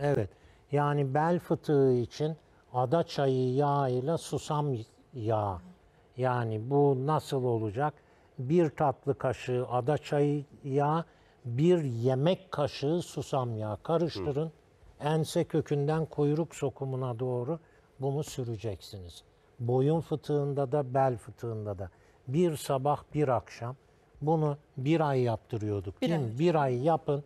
Evet. Yani bel fıtığı için ada çayı yağıyla susam yağı. Yani bu nasıl olacak? Bir tatlı kaşığı ada çayı yağı, bir yemek kaşığı susam yağı karıştırın. Hı. Ense kökünden kuyruk sokumuna doğru bunu süreceksiniz. Boyun fıtığında da bel fıtığında da. Bir sabah bir akşam bunu bir ay yaptırıyorduk. Bir değil mi? Bir ay yapın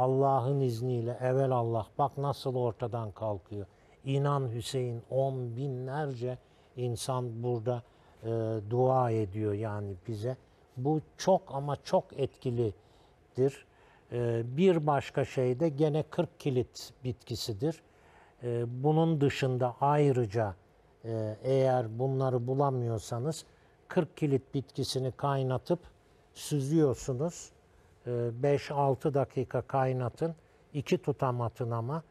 Allah'ın izniyle evvel Allah bak nasıl ortadan kalkıyor. İnan Hüseyin on binlerce insan burada e, dua ediyor yani bize. Bu çok ama çok etkilidir. E, bir başka şey de gene 40 kilit bitkisidir. E, bunun dışında ayrıca e, eğer bunları bulamıyorsanız 40 kilit bitkisini kaynatıp süzüyorsunuz 5-6 ee, dakika kaynatın. İki tutam atın ama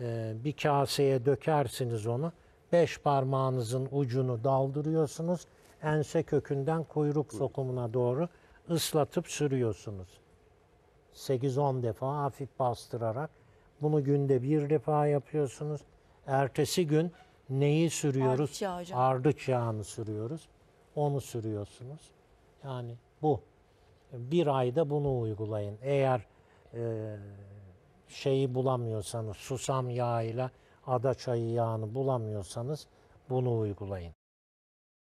e, bir kaseye dökersiniz onu. Beş parmağınızın ucunu daldırıyorsunuz. Ense kökünden kuyruk sokumuna doğru ıslatıp sürüyorsunuz. 8-10 defa hafif bastırarak. Bunu günde bir defa yapıyorsunuz. Ertesi gün neyi sürüyoruz? Ardıç, yağı Ardıç yağını sürüyoruz. Onu sürüyorsunuz. Yani bu bir ayda bunu uygulayın. Eğer e, şeyi bulamıyorsanız, susam yağıyla ada çayı yağını bulamıyorsanız bunu uygulayın.